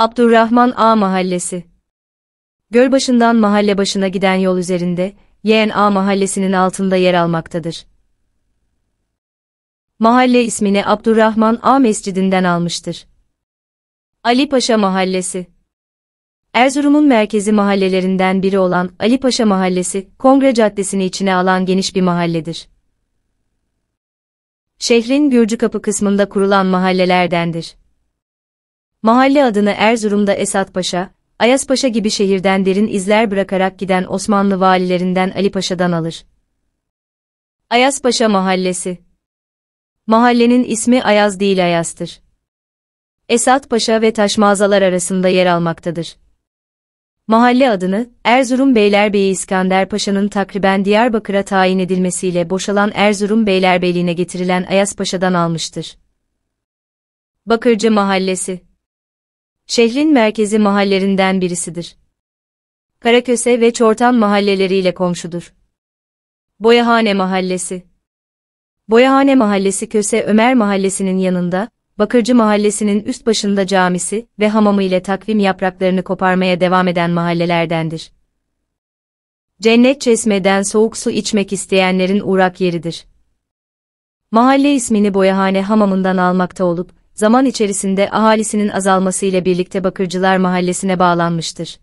Abdurrahman A Mahallesi Gölbaşından mahalle başına giden yol üzerinde, A Mahallesi'nin altında yer almaktadır. Mahalle ismini Abdurrahman A Mescidinden almıştır. Ali Paşa Mahallesi Erzurum'un merkezi mahallelerinden biri olan Ali Paşa Mahallesi, Kongre Caddesi'ni içine alan geniş bir mahalledir. Şehrin gürcü kapı kısmında kurulan mahallelerdendir. Mahalle adını Erzurum'da Esat Paşa, Ayas Paşa gibi şehirden derin izler bırakarak giden Osmanlı valilerinden Ali Paşa'dan alır. Ayas Paşa Mahallesi Mahallenin ismi Ayaz değil Ayas'tır. Esat Paşa ve taş mağazalar arasında yer almaktadır. Mahalle adını, Erzurum Beylerbeyi İskender Paşa'nın takriben Diyarbakır'a tayin edilmesiyle boşalan Erzurum Beylerbeyliğine getirilen Ayas Paşa'dan almıştır. Bakırcı Mahallesi şehrin merkezi mahallerinden birisidir. Karaköse ve Çortan mahalleleriyle komşudur. Boyahane Mahallesi Boyahane Mahallesi Köse Ömer Mahallesi'nin yanında, Bakırcı Mahallesi'nin üst başında camisi ve hamamı ile takvim yapraklarını koparmaya devam eden mahallelerdendir. Cennet çeşmeden soğuk su içmek isteyenlerin uğrak yeridir. Mahalle ismini Boyahane Hamamı'ndan almakta olup, zaman içerisinde ahalisinin azalmasıyla birlikte Bakırcılar Mahallesi'ne bağlanmıştır.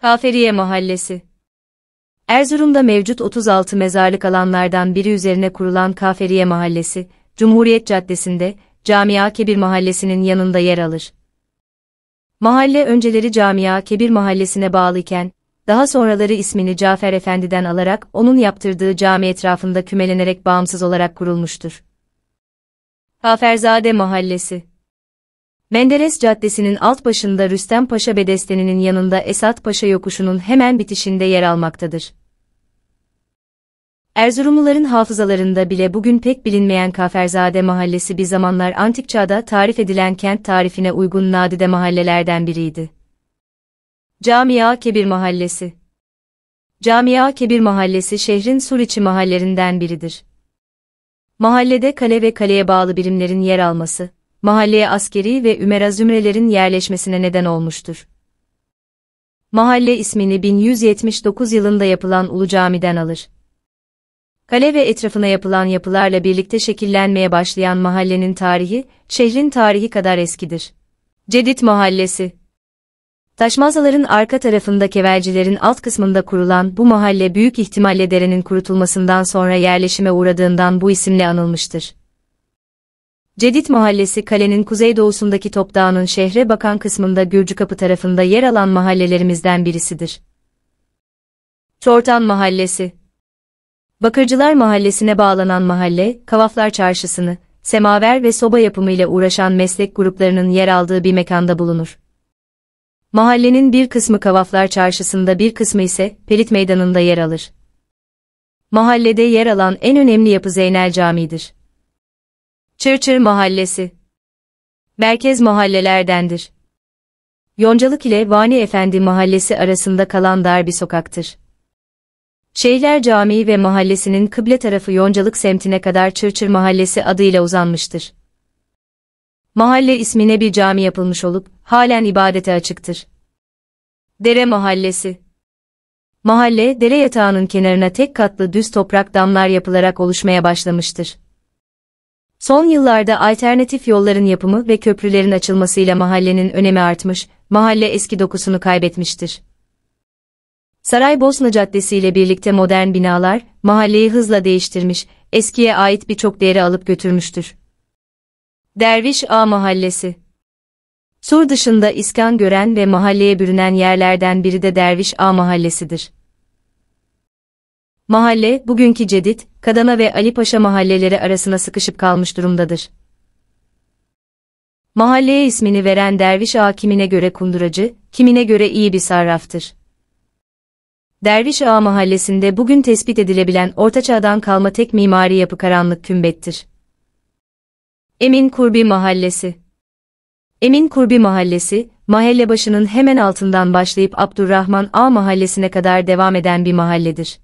Kaferiye Mahallesi Erzurum'da mevcut 36 mezarlık alanlardan biri üzerine kurulan Kaferiye Mahallesi, Cumhuriyet Caddesi'nde, Camia Kebir Mahallesi'nin yanında yer alır. Mahalle önceleri Camia Kebir Mahallesi'ne bağlıyken, daha sonraları ismini Cafer Efendi'den alarak onun yaptırdığı cami etrafında kümelenerek bağımsız olarak kurulmuştur. Kaferzade Mahallesi Menderes Caddesi'nin alt başında Rüstem Paşa Bedesteni'nin yanında Esat Paşa Yokuşu'nun hemen bitişinde yer almaktadır. Erzurumluların hafızalarında bile bugün pek bilinmeyen Kaferzade Mahallesi bir zamanlar antik çağda tarif edilen kent tarifine uygun nadide mahallelerden biriydi. Camia Kebir Mahallesi Camia Kebir Mahallesi şehrin Suriçi mahallerinden biridir. Mahallede kale ve kaleye bağlı birimlerin yer alması, mahalleye askeri ve Ümera zümrelerin yerleşmesine neden olmuştur. Mahalle ismini 1179 yılında yapılan Ulu Cami'den alır. Kale ve etrafına yapılan yapılarla birlikte şekillenmeye başlayan mahallenin tarihi, şehrin tarihi kadar eskidir. Cedit Mahallesi Taşmazaların arka tarafında kevercilerin alt kısmında kurulan bu mahalle büyük ihtimalle derenin kurutulmasından sonra yerleşime uğradığından bu isimle anılmıştır. Cedit Mahallesi kalenin kuzeydoğusundaki Topdağ'ın şehre bakan kısmında kapı tarafında yer alan mahallelerimizden birisidir. Çortan Mahallesi Bakırcılar Mahallesi'ne bağlanan mahalle, Kavaflar Çarşısı'nı, semaver ve soba yapımıyla uğraşan meslek gruplarının yer aldığı bir mekanda bulunur. Mahallenin bir kısmı Kavaflar Çarşısı'nda bir kısmı ise Pelit Meydanı'nda yer alır. Mahallede yer alan en önemli yapı Zeynel Camii'dir. Çırçır Mahallesi Merkez mahallelerdendir. Yoncalık ile Vani Efendi Mahallesi arasında kalan dar bir sokaktır. Şeyler Camii ve mahallesinin kıble tarafı Yoncalık semtine kadar Çırçır Mahallesi adıyla uzanmıştır. Mahalle ismine bir cami yapılmış olup, halen ibadete açıktır. Dere Mahallesi Mahalle, dere yatağının kenarına tek katlı düz toprak damlar yapılarak oluşmaya başlamıştır. Son yıllarda alternatif yolların yapımı ve köprülerin açılmasıyla mahallenin önemi artmış, mahalle eski dokusunu kaybetmiştir. Saraybosna Caddesi ile birlikte modern binalar, mahalleyi hızla değiştirmiş, eskiye ait birçok değeri alıp götürmüştür. Derviş A Mahallesi Sur dışında iskan gören ve mahalleye bürünen yerlerden biri de Derviş A mahallesidir. Mahalle, bugünkü Cedid, Kadana ve Ali Paşa mahalleleri arasına sıkışıp kalmış durumdadır. Mahalleye ismini veren Derviş Ağa kimine göre kunduracı, kimine göre iyi bir sarraftır. Derviş Ağa mahallesinde bugün tespit edilebilen ortaçağdan kalma tek mimari yapı karanlık kümbettir. Emin Kurbi Mahallesi Emin Kurbi Mahallesi, mahalle başının hemen altından başlayıp Abdurrahman A Mahallesi'ne kadar devam eden bir mahalledir.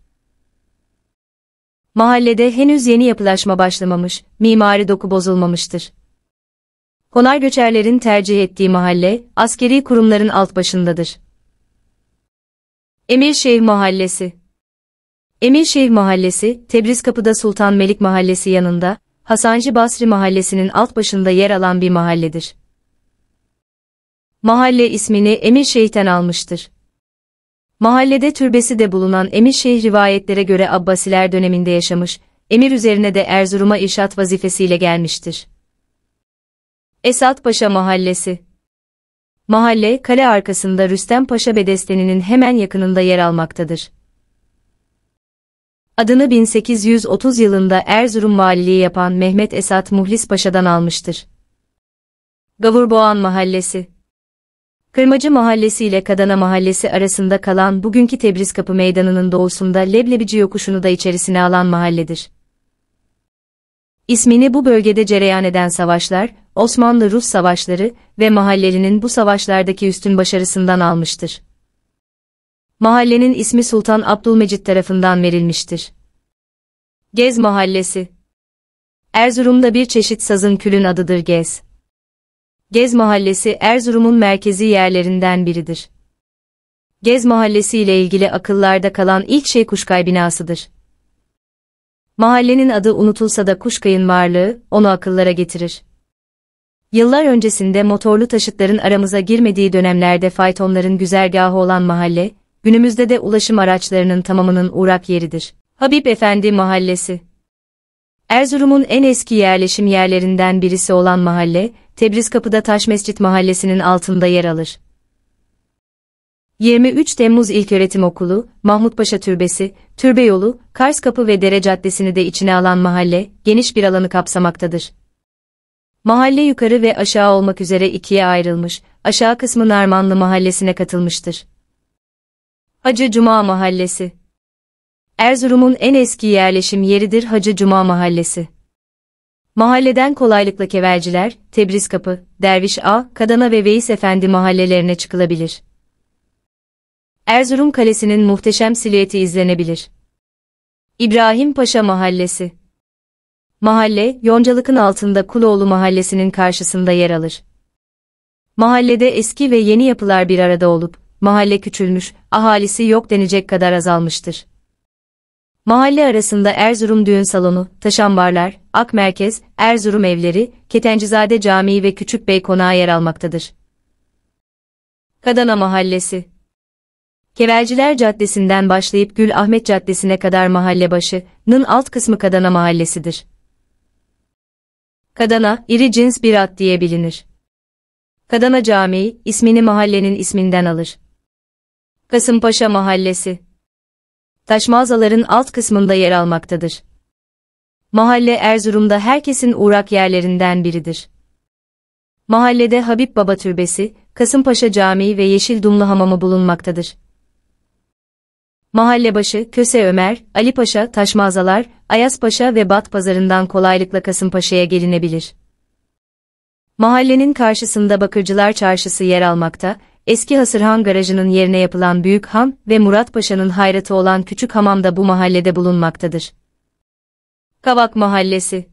Mahallede henüz yeni yapılaşma başlamamış, mimari doku bozulmamıştır. Konar göçerlerin tercih ettiği mahalle, askeri kurumların alt başındadır. Emirşehir Mahallesi Emirşehir Mahallesi, Tebriz Kapı'da Sultan Melik Mahallesi yanında, Hasancı Basri Mahallesi'nin alt başında yer alan bir mahalledir. Mahalle ismini Emir Şeyh'ten almıştır. Mahallede türbesi de bulunan Emir Şeyh rivayetlere göre Abbasiler döneminde yaşamış, emir üzerine de Erzurum'a irşat vazifesiyle gelmiştir. Esat Paşa Mahallesi Mahalle, kale arkasında Rüstem Paşa Bedesteni'nin hemen yakınında yer almaktadır. Adını 1830 yılında Erzurum valiliği yapan Mehmet Esat Muhlis Paşa'dan almıştır. Gavurboğan Mahallesi Kırmacı Mahallesi ile Kadana Mahallesi arasında kalan bugünkü Tebriz Kapı Meydanı'nın doğusunda Leblebici Yokuşu'nu da içerisine alan mahalledir. İsmini bu bölgede cereyan eden savaşlar, Osmanlı-Rus savaşları ve mahallelinin bu savaşlardaki üstün başarısından almıştır. Mahallenin ismi Sultan Abdülmecit tarafından verilmiştir. Gez Mahallesi Erzurum'da bir çeşit sazın külün adıdır Gez. Gez Mahallesi Erzurum'un merkezi yerlerinden biridir. Gez Mahallesi ile ilgili akıllarda kalan ilk şey Kuşkay binasıdır. Mahallenin adı unutulsa da Kuşkay'ın varlığı onu akıllara getirir. Yıllar öncesinde motorlu taşıtların aramıza girmediği dönemlerde faytonların güzergahı olan mahalle, günümüzde de ulaşım araçlarının tamamının uğrak yeridir. Habib Efendi Mahallesi Erzurum'un en eski yerleşim yerlerinden birisi olan mahalle, Tebriz Kapı'da Taş Mescit Mahallesi'nin altında yer alır. 23 Temmuz İlköğretim Okulu, Mahmutpaşa Türbesi, Türbe Yolu, Kars Kapı ve Dere Caddesi'ni de içine alan mahalle, geniş bir alanı kapsamaktadır. Mahalle yukarı ve aşağı olmak üzere ikiye ayrılmış, aşağı kısmı Narmanlı Mahallesi'ne katılmıştır. Hacı Cuma Mahallesi Erzurum'un en eski yerleşim yeridir Hacı Cuma Mahallesi. Mahalleden kolaylıkla Keverciler, Tebriz Kapı, Derviş A, Kadana ve Veys Efendi mahallelerine çıkılabilir. Erzurum Kalesi'nin muhteşem silüeti izlenebilir. İbrahim Paşa Mahallesi Mahalle, Yoncalık'ın altında Kuloğlu Mahallesi'nin karşısında yer alır. Mahallede eski ve yeni yapılar bir arada olup, mahalle küçülmüş, ahalisi yok denecek kadar azalmıştır. Mahalle arasında Erzurum Düğün Salonu, Taşambarlar, Ak Merkez, Erzurum Evleri, Ketencizade Camii ve Küçük Bey Konağı yer almaktadır. Kadana Mahallesi Kevelciler Caddesi'nden başlayıp Gül Ahmet Caddesi'ne kadar mahalle başı'nın alt kısmı Kadana Mahallesi'dir. Kadana, iri cins bir at diye bilinir. Kadana Camii, ismini mahallenin isminden alır. Kasımpaşa Mahallesi taş mağazaların alt kısmında yer almaktadır. Mahalle Erzurum'da herkesin uğrak yerlerinden biridir. Mahallede Habib Baba Türbesi, Kasımpaşa Camii ve Yeşil Dumlu Hamamı bulunmaktadır. Mahallebaşı, Köse Ömer, Ali Paşa, Taş Mağazalar, Ayas Paşa ve Bat Pazarından kolaylıkla Kasımpaşa'ya gelinebilir. Mahallenin karşısında Bakırcılar Çarşısı yer almakta, eski Hasırhan garajının yerine yapılan Büyük ham ve Murat Paşa'nın hayratı olan Küçük Hamam da bu mahallede bulunmaktadır. Kavak Mahallesi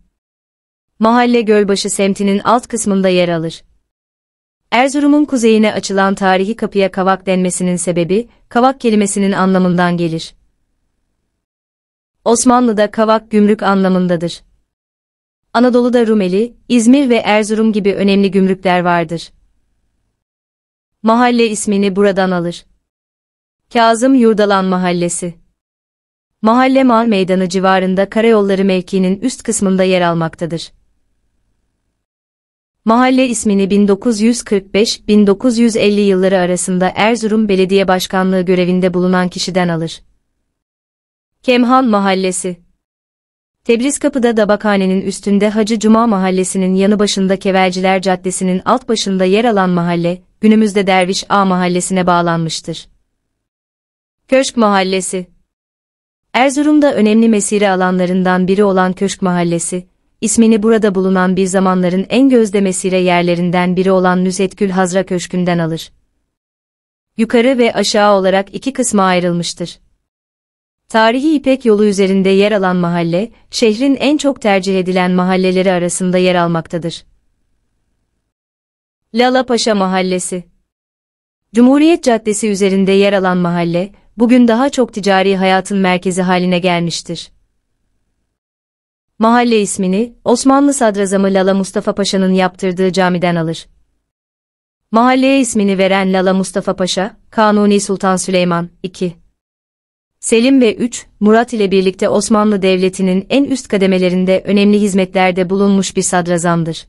Mahalle Gölbaşı semtinin alt kısmında yer alır. Erzurum'un kuzeyine açılan tarihi kapıya kavak denmesinin sebebi, kavak kelimesinin anlamından gelir. Osmanlı'da kavak gümrük anlamındadır. Anadolu'da Rumeli, İzmir ve Erzurum gibi önemli gümrükler vardır. Mahalle ismini buradan alır. Kazım Yurdalan Mahallesi Mahalle Mal Meydanı civarında karayolları mevkinin üst kısmında yer almaktadır. Mahalle ismini 1945-1950 yılları arasında Erzurum Belediye Başkanlığı görevinde bulunan kişiden alır. Kemhan Mahallesi Tebriz Kapı'da Dabakhane'nin üstünde Hacı Cuma Mahallesi'nin yanı başında Keverciler Caddesi'nin alt başında yer alan mahalle, günümüzde Derviş A Mahallesi'ne bağlanmıştır. Köşk Mahallesi Erzurum'da önemli mesire alanlarından biri olan Köşk Mahallesi, ismini burada bulunan bir zamanların en gözde mesire yerlerinden biri olan Nüzetgül Hazra Köşkü'nden alır. Yukarı ve aşağı olarak iki kısma ayrılmıştır. Tarihi İpek Yolu üzerinde yer alan mahalle, şehrin en çok tercih edilen mahalleleri arasında yer almaktadır. Lala Paşa Mahallesi Cumhuriyet Caddesi üzerinde yer alan mahalle, bugün daha çok ticari hayatın merkezi haline gelmiştir. Mahalle ismini, Osmanlı Sadrazamı Lala Mustafa Paşa'nın yaptırdığı camiden alır. Mahalleye ismini veren Lala Mustafa Paşa, Kanuni Sultan Süleyman, 2. Selim ve 3. Murat ile birlikte Osmanlı Devleti'nin en üst kademelerinde önemli hizmetlerde bulunmuş bir sadrazamdır.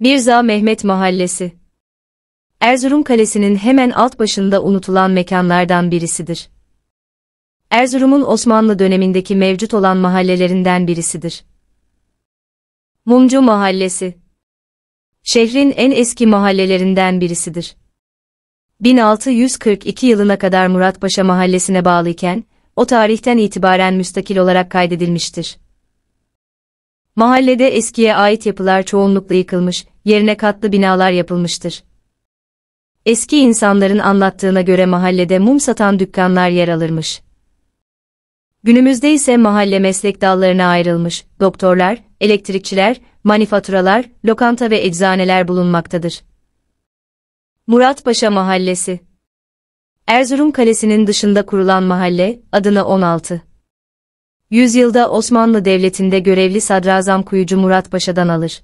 Mirza Mehmet Mahallesi Erzurum Kalesi'nin hemen alt başında unutulan mekanlardan birisidir. Erzurum'un Osmanlı dönemindeki mevcut olan mahallelerinden birisidir. Mumcu Mahallesi Şehrin en eski mahallelerinden birisidir. 1642 yılına kadar Muratpaşa Mahallesi'ne bağlı o tarihten itibaren müstakil olarak kaydedilmiştir. Mahallede eskiye ait yapılar çoğunlukla yıkılmış, yerine katlı binalar yapılmıştır. Eski insanların anlattığına göre mahallede mum satan dükkanlar yer alırmış. Günümüzde ise mahalle meslek dallarına ayrılmış, doktorlar, elektrikçiler, manifaturalar, lokanta ve eczaneler bulunmaktadır. Muratpaşa Mahallesi Erzurum Kalesi'nin dışında kurulan mahalle, adına 16. Yüzyılda Osmanlı Devleti'nde görevli Sadrazam Kuyucu Murat Paşa'dan alır.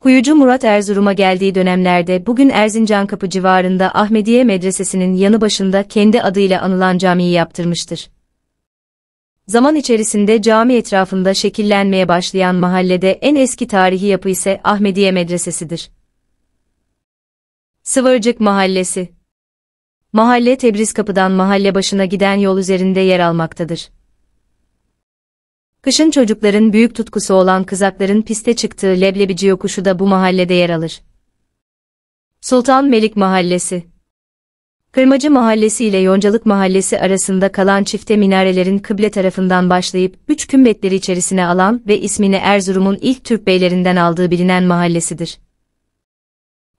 Kuyucu Murat Erzurum'a geldiği dönemlerde bugün Erzincan Kapı civarında Ahmediye Medresesi'nin yanı başında kendi adıyla anılan camiyi yaptırmıştır. Zaman içerisinde cami etrafında şekillenmeye başlayan mahallede en eski tarihi yapı ise Ahmediye Medresesi'dir. Sıvırcık Mahallesi Mahalle Tebriz Kapı'dan mahalle başına giden yol üzerinde yer almaktadır. Kışın çocukların büyük tutkusu olan kızakların piste çıktığı leblebici yokuşu da bu mahallede yer alır. Sultan Melik Mahallesi Kırmacı Mahallesi ile Yoncalık Mahallesi arasında kalan çifte minarelerin kıble tarafından başlayıp üç kümbetleri içerisine alan ve ismini Erzurum'un ilk Türk beylerinden aldığı bilinen mahallesidir.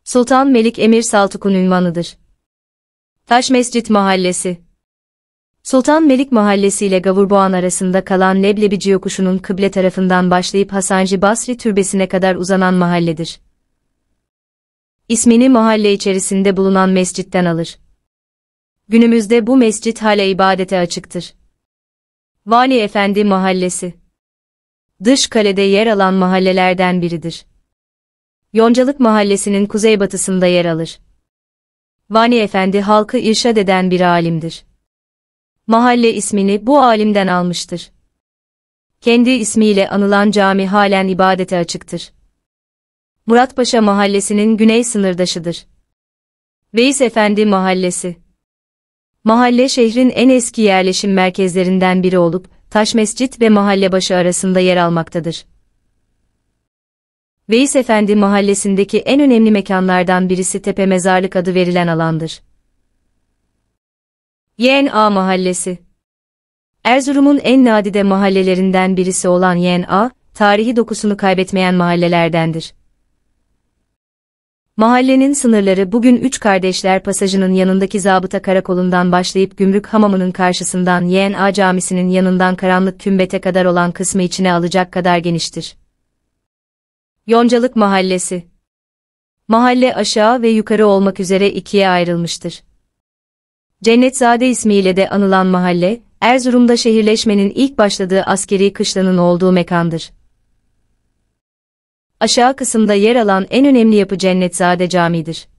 Sultan Melik Emir Saltuk'un ünvanıdır. Taş Mescit Mahallesi Sultan Melik Mahallesi ile Gavurboğan arasında kalan Leblebici yokuşunun kıble tarafından başlayıp Hasanci Basri Türbesi'ne kadar uzanan mahalledir. İsmini mahalle içerisinde bulunan mescitten alır. Günümüzde bu mescit hala ibadete açıktır. Vali Efendi Mahallesi Dış kalede yer alan mahallelerden biridir. Yoncalık Mahallesi'nin kuzeybatısında yer alır. Vani Efendi halkı irşad eden bir alimdir. Mahalle ismini bu alimden almıştır. Kendi ismiyle anılan cami halen ibadete açıktır. Muratpaşa Mahallesi'nin güney sınırdaşıdır. Veys Efendi Mahallesi Mahalle şehrin en eski yerleşim merkezlerinden biri olup, Taş Mescit ve Mahallebaşı arasında yer almaktadır. Veys Efendi mahallesindeki en önemli mekanlardan birisi Tepe Mezarlık adı verilen alandır. Yen A Mahallesi Erzurum'un en nadide mahallelerinden birisi olan Yen A, tarihi dokusunu kaybetmeyen mahallelerdendir. Mahallenin sınırları bugün Üç Kardeşler Pasajı'nın yanındaki zabıta karakolundan başlayıp Gümrük Hamamı'nın karşısından Yen A Camisi'nin yanından karanlık kümbete kadar olan kısmı içine alacak kadar geniştir. Yoncalık Mahallesi Mahalle aşağı ve yukarı olmak üzere ikiye ayrılmıştır. Cennetzade ismiyle de anılan mahalle, Erzurum'da şehirleşmenin ilk başladığı askeri kışlanın olduğu mekandır. Aşağı kısımda yer alan en önemli yapı Cennetzade Camii'dir.